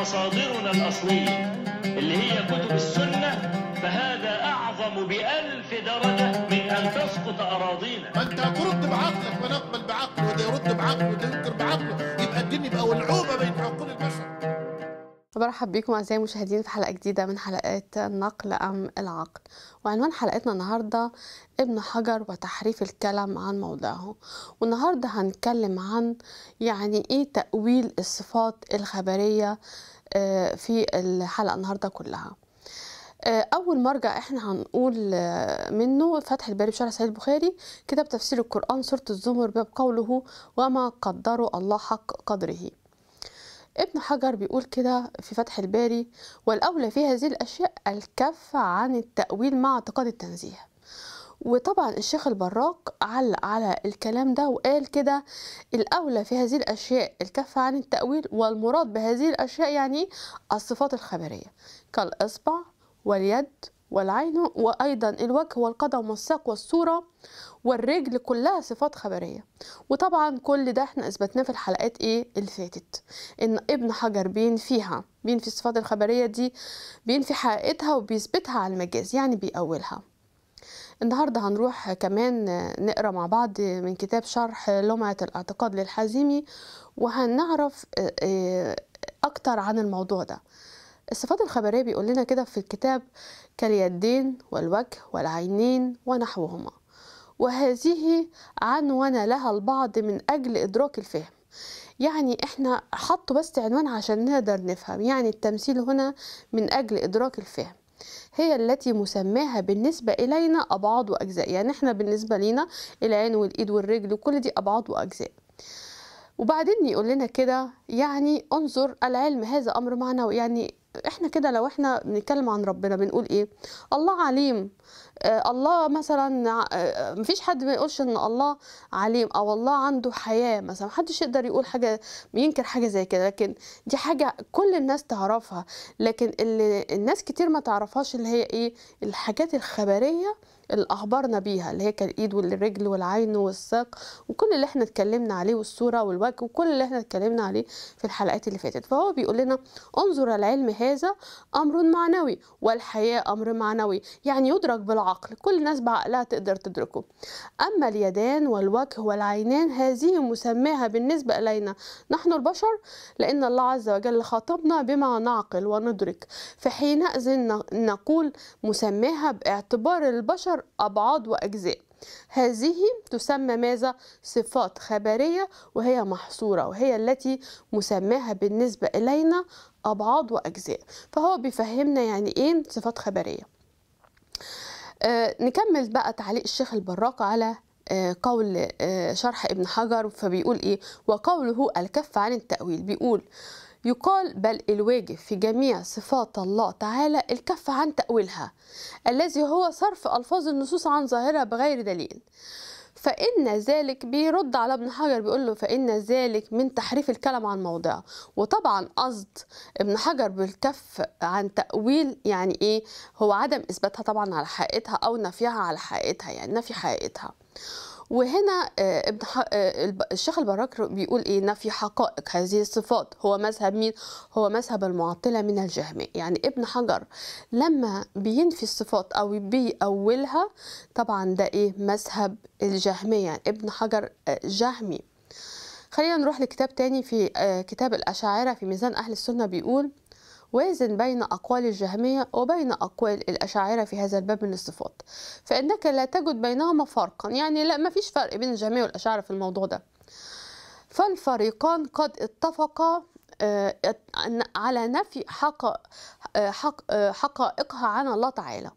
مصادرنا الأصلية اللي هي كتب السنة فهذا أعظم بألف درجة من أن تسقط أراضينا ما أنت هترد بعقلك ونقبل بعقله وده يرد بعقله وده ينكر بعقله يبقى الدنيا بقى ولعوبة بين عقول البشر فبرحب بيكم اعزائي المشاهدين في حلقه جديده من حلقات النقل ام العقل وعنوان حلقتنا النهارده ابن حجر وتحريف الكلام عن موضعه والنهارده هنتكلم عن يعني ايه تاويل الصفات الخبريه آه، في الحلقه النهارده كلها آه، اول مرجع احنا هنقول آه، منه فتح الباري بشرح سيد البخاري كتاب تفسير القران سوره الزمر باب قوله وما قدروا الله حق قدره ابن حجر بيقول كده في فتح الباري والأولى في هذه الأشياء الكف عن التأويل مع اعتقاد التنزيه وطبعا الشيخ البراق علق على الكلام ده وقال كده الأولى في هذه الأشياء الكف عن التأويل والمراد بهذه الأشياء يعني الصفات الخبرية كالإصبع واليد والعين وأيضا الوجه والقدم والساق والصورة والرجل كلها صفات خبرية وطبعا كل ده احنا اثبتناه في الحلقات ايه اللي فاتت ان ابن حجر بينفيها بينفي الصفات الخبرية دي بينفي حقيقتها وبيثبتها على المجاز يعني بيأولها النهارده هنروح كمان نقرا مع بعض من كتاب شرح لمعة الاعتقاد للحازمي وهنعرف آه، آه، اكتر عن الموضوع ده الصفات الخبرية بيقول لنا كده في الكتاب كاليدين والوجه والعينين ونحوهما وهذه عنون لها البعض من أجل إدراك الفهم يعني احنا حطوا بس عنوان عشان نقدر نفهم يعني التمثيل هنا من أجل إدراك الفهم هي التي مسماها بالنسبة إلينا أبعاد وأجزاء يعني احنا بالنسبة لنا العين والإيد والرجل وكل دي أبعاد وأجزاء وبعدين يقول لنا كده يعني انظر العلم هذا أمر معنوي يعني احنا كده لو احنا بنتكلم عن ربنا بنقول ايه الله عليم آه، الله مثلا آه، مفيش حد ما يقولش ان الله عليم او الله عنده حياه مثلا محدش يقدر يقول حاجه ينكر حاجه زي كده لكن دي حاجه كل الناس تعرفها لكن اللي الناس كتير ما تعرفهاش اللي هي ايه الحاجات الخبريه اللي اخبرنا بيها اللي هي كالايد والرجل والعين والساق وكل اللي احنا اتكلمنا عليه والصوره والوجه وكل اللي احنا اتكلمنا عليه في الحلقات اللي فاتت فهو بيقول لنا انظر العلم هذا امر معنوي والحياه امر معنوي يعني يدرك بالعقل عقل كل الناس بعقلها تقدر تدركه أما اليدان والوجه والعينان هذه مسماها بالنسبة إلينا نحن البشر لأن الله عز وجل خاطبنا بما نعقل وندرك في حين نقول مسماها باعتبار البشر أبعاد وأجزاء هذه تسمى ماذا صفات خبريه وهي محصوره وهي التي مسماها بالنسبه الينا ابعاد واجزاء فهو بيفهمنا يعني ايه صفات خبريه آه، نكمل بقى تعليق الشيخ البراق على آه، قول آه، شرح ابن حجر فبيقول ايه وقوله الكف عن التأويل بيقول يقال بل الواجب في جميع صفات الله تعالى الكف عن تأويلها الذي هو صرف ألفاظ النصوص عن ظاهرها بغير دليل فإن ذلك بيرد على ابن حجر بيقول له فإن ذلك من تحريف الكلام عن موضعه وطبعا قصد ابن حجر بالكف عن تأويل يعني إيه هو عدم إثباتها طبعا على حقيقتها أو نفيها على حقيقتها يعني نفي حقيقتها وهنا آه، ابن آه، الشيخ البراك بيقول ايه نفي حقائق هذه الصفات هو مذهب مين هو مذهب المعطله من الجهمية يعني ابن حجر لما بينفي الصفات او بيأولها طبعا ده ايه مذهب الجهمية يعني ابن حجر آه، جهمي خلينا نروح لكتاب تاني في كتاب الأشاعرة في ميزان أهل السنة بيقول وازن بين أقوال الجهمية وبين أقوال الأشاعرة في هذا الباب من الصفات فإنك لا تجد بينهما فرقا يعني لا ما فيش فرق بين الجهمية والأشاعرة في الموضوع ده فالفريقان قد اتفقا آه، على نفي حق آه، آه، حقائقها عن الله تعالى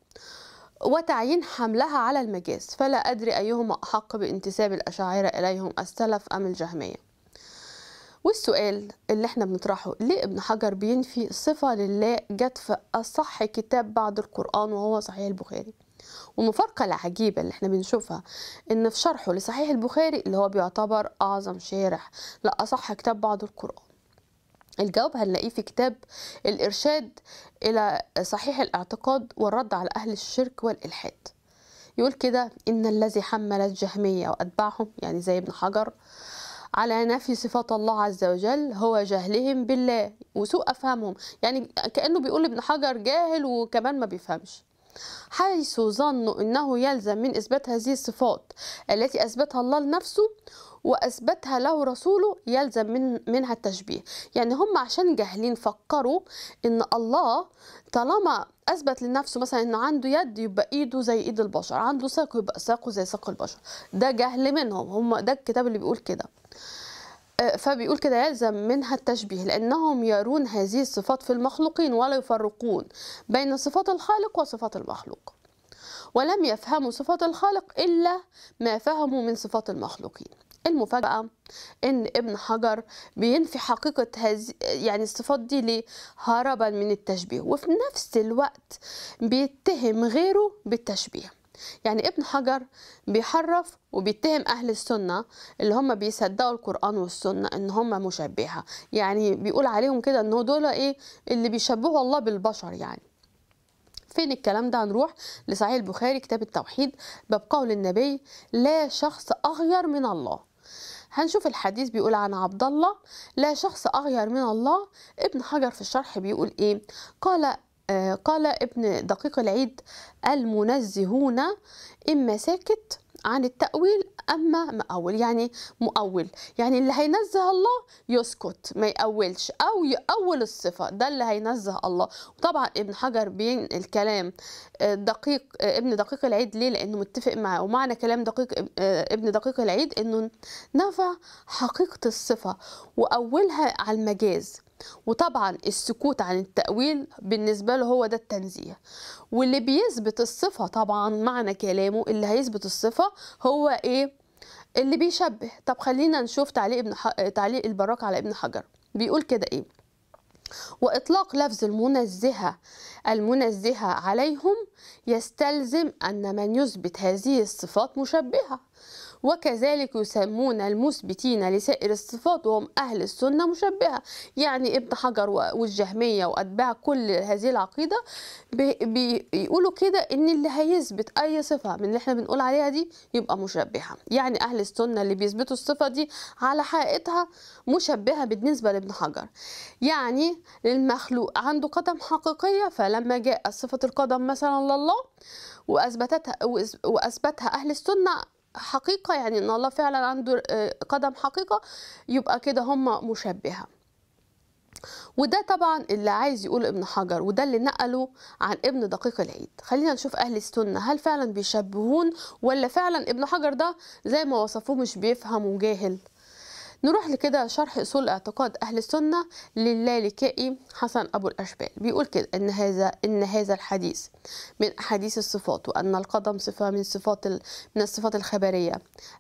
وتعيين حملها على المجاز فلا أدري أيهما أحق بانتساب الأشاعرة إليهم السلف أم الجهمية والسؤال اللي احنا بنطرحه ليه ابن حجر بينفي صفة لله جت في أصح كتاب بعد القرآن وهو صحيح البخاري والمفارقة العجيبة اللي احنا بنشوفها ان في شرحه لصحيح البخاري اللي هو بيعتبر أعظم شارح لأصح كتاب بعد القرآن الجواب هنلاقيه في كتاب الإرشاد إلى صحيح الاعتقاد والرد على أهل الشرك والإلحاد يقول كده إن الذي حمل الجهمية وأتباعهم يعني زي ابن حجر على نفي صفات الله عز وجل هو جهلهم بالله وسوء أفهمهم يعني كأنه بيقول ابن حجر جاهل وكمان ما بيفهمش حيث ظنوا أنه يلزم من إثبات هذه الصفات التي أثبتها الله لنفسه وأثبتها له رسوله يلزم من منها التشبيه يعني هم عشان جاهلين فكروا إن الله طالما اثبت لنفسه مثلا انه عنده يد يبقى ايده زي ايد البشر عنده ساق يبقى ساقه زي ساق البشر ده جهل منهم هم ده الكتاب اللي بيقول كده آه، فبيقول كده يلزم منها التشبيه لأنهم يرون هذه الصفات في المخلوقين ولا يفرقون بين صفات الخالق وصفات المخلوق ولم يفهموا صفات الخالق إلا ما فهموا من صفات المخلوقين المفاجأة إن ابن حجر بينفي حقيقة هذه يعني الصفات دي ليه؟ هربا من التشبيه وفي نفس الوقت بيتهم غيره بالتشبيه يعني ابن حجر بيحرف وبيتهم أهل السنة اللي هم بيصدقوا القرآن والسنة إن هم مشبهة يعني بيقول عليهم كده إن دول إيه اللي بيشبهوا الله بالبشر يعني فين الكلام ده هنروح لصحيح البخاري كتاب التوحيد باب قول النبي لا شخص أغير من الله هنشوف الحديث بيقول عن عبد الله لا شخص اغير من الله ابن حجر في الشرح بيقول ايه قال آه، قال ابن دقيق العيد المنزهون اما ساكت عن التأويل أما مأول يعني مؤول يعني اللي هينزه الله يسكت ما يأولش أو يأول الصفة ده اللي هينزه الله وطبعا ابن حجر بين الكلام آه، دقيق آه، ابن دقيق العيد ليه لأنه متفق معاه ومعنى كلام دقيق آه، ابن دقيق العيد أنه نفى حقيقة الصفة وأولها على المجاز وطبعا السكوت عن التأويل بالنسبة له هو ده التنزيه واللي بيثبت الصفة طبعا معنى كلامه اللي هيثبت الصفة هو إيه اللي بيشبه طب خلينا نشوف تعليق ابن ح... تعليق البراك على ابن حجر بيقول كده إيه وإطلاق لفظ المنزهة المنزهة عليهم يستلزم أن من يثبت هذه الصفات مشبهة وكذلك يسمون المثبتين لسائر الصفات وهم أهل السنة مشبهة يعني ابن حجر والجهمية وأتباع كل هذه العقيدة بيقولوا كده إن اللي هيثبت أي صفة من اللي احنا بنقول عليها دي يبقى مشبهة يعني أهل السنة اللي بيثبتوا الصفة دي على حقيقتها مشبهة بالنسبة لابن حجر يعني المخلوق عنده قدم حقيقية فلما جاء صفة القدم مثلا لله وأثبتتها وأثبتها أهل السنة حقيقة يعني إن الله فعلا عنده آه، قدم حقيقة يبقى كده هم مشبهة وده طبعا اللي عايز يقول ابن حجر وده اللي نقله عن ابن دقيق العيد خلينا نشوف اهل السنه هل فعلا بيشبهون ولا فعلا ابن حجر ده زي ما وصفوه مش بيفهم وجاهل نروح لكده شرح اصول اعتقاد اهل السنه للالكائي حسن ابو الاشبال بيقول كده ان هذا ان هذا الحديث من احاديث الصفات وان القدم صفه من صفات من الصفات الخبريه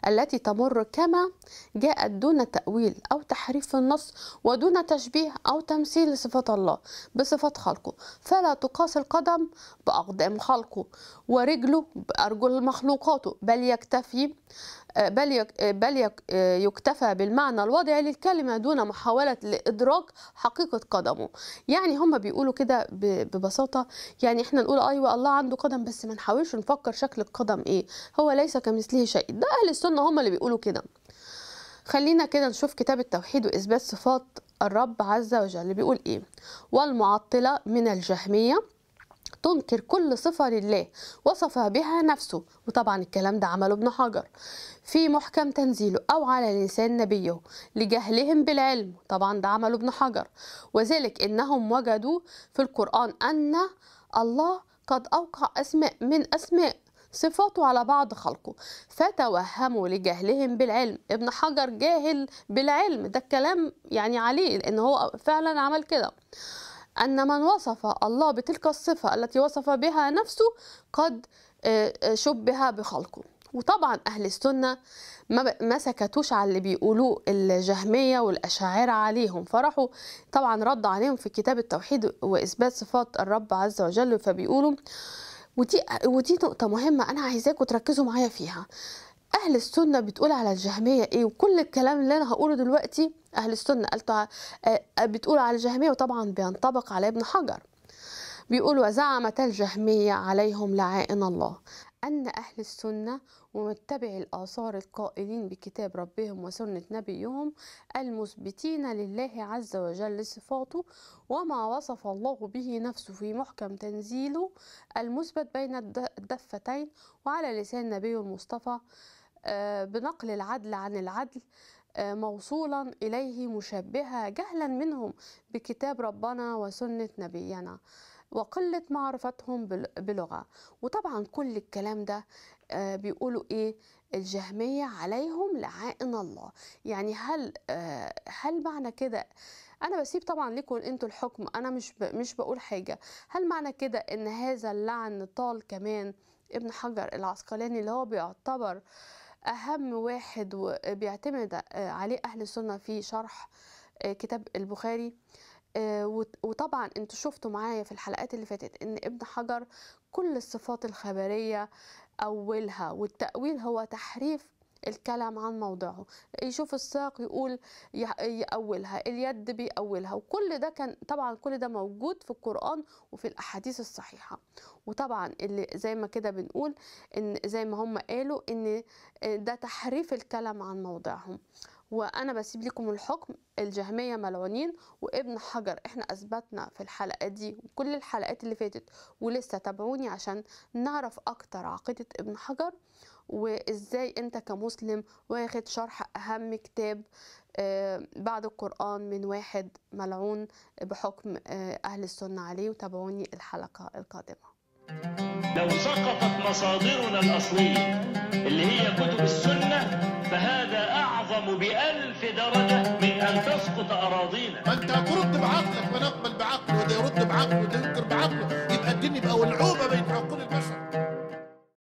التي تمر كما جاءت دون تاويل او تحريف في النص ودون تشبيه او تمثيل لصفات الله بصفات خلقه فلا تقاس القدم باقدام خلقه ورجله بارجل مخلوقاته بل يكتفي آه، بل آه، بل آه، يكتفى بالمعنى الوضعي للكلمه دون محاوله لادراك حقيقه قدمه يعني هم بيقولوا كده ببساطه يعني احنا نقول ايوه الله عنده قدم بس ما نحاولش نفكر شكل القدم ايه هو ليس كمثله شيء ده اهل السنه هم اللي بيقولوا كده خلينا كده نشوف كتاب التوحيد واثبات صفات الرب عز وجل بيقول ايه والمعطله من الجهميه تنكر كل صفة لله وصف بها نفسه وطبعا الكلام ده عمله ابن حجر في محكم تنزيله أو على لسان نبيه لجهلهم بالعلم طبعا ده عمله ابن حجر وذلك إنهم وجدوا في القرآن أن الله قد أوقع أسماء من أسماء صفاته على بعض خلقه فتوهموا لجهلهم بالعلم ابن حجر جاهل بالعلم ده الكلام يعني عليه لان هو فعلا عمل كده أن من وصف الله بتلك الصفة التي وصف بها نفسه قد آه، آه، شبه بخلقه وطبعا أهل السنة ما مسكتوش على اللي بيقولوه الجهمية والأشاعرة عليهم فراحوا طبعا رد عليهم في كتاب التوحيد وإثبات صفات الرب عز وجل فبيقولوا ودي ودي نقطة مهمة أنا عايزاكم تركزوا معايا فيها اهل السنه بتقول على الجهميه ايه وكل الكلام اللي انا هقوله دلوقتي اهل السنه قالته آه، آه، بتقول على الجهميه وطبعا بينطبق على ابن حجر بيقول وزعمت الجهميه عليهم لعائن الله أن أهل السنة ومتبعي الآثار القائلين بكتاب ربهم وسنة نبيهم المثبتين لله عز وجل صفاته وما وصف الله به نفسه في محكم تنزيله المثبت بين الدفتين وعلى لسان نبيه المصطفى آه، بنقل العدل عن العدل آه، موصولا إليه مشبهة جهلا منهم بكتاب ربنا وسنة نبينا وقلة معرفتهم بلغة وطبعا كل الكلام ده آه، بيقولوا إيه الجهمية عليهم لعائن الله يعني هل هل معنى كده انا بسيب طبعا لكم انتوا الحكم انا مش مش بقول حاجه هل معنى كده ان هذا اللعن طال كمان ابن حجر العسقلاني اللي هو بيعتبر آه أهم واحد بيعتمد آه، عليه أهل السنة في شرح آه، كتاب البخاري آه، وطبعا انتوا شفتوا معايا في الحلقات اللي فاتت ان ابن حجر كل الصفات الخبريه اولها والتاويل هو تحريف الكلام عن موضعه يشوف الساق يقول يأولها اليد بيقولها وكل ده كان طبعا كل ده موجود في القرآن وفي الأحاديث الصحيحة وطبعا اللي زي ما كده بنقول إن زي ما هم قالوا إن آه، ده تحريف الكلام عن موضعهم وانا بسيب لكم الحكم الجهميه ملعونين وابن حجر احنا اثبتنا في الحلقه دي وكل الحلقات اللي فاتت ولسه تابعوني عشان نعرف اكتر عقيده ابن حجر وازاي انت كمسلم واخد شرح اهم كتاب آه، بعد القرآن من واحد ملعون بحكم آه، أهل السنة عليه وتابعوني الحلقة القادمة لو سقطت مصادرنا الأصلية اللي هي كتب السنة فهذا أعظم بألف درجة من أن تسقط أراضينا ما أنت ترد بعقلك ونقبل بعقله وده يرد بعقله وده ينكر بعقله يبقى الدين يبقى ولعوبة بين حقوق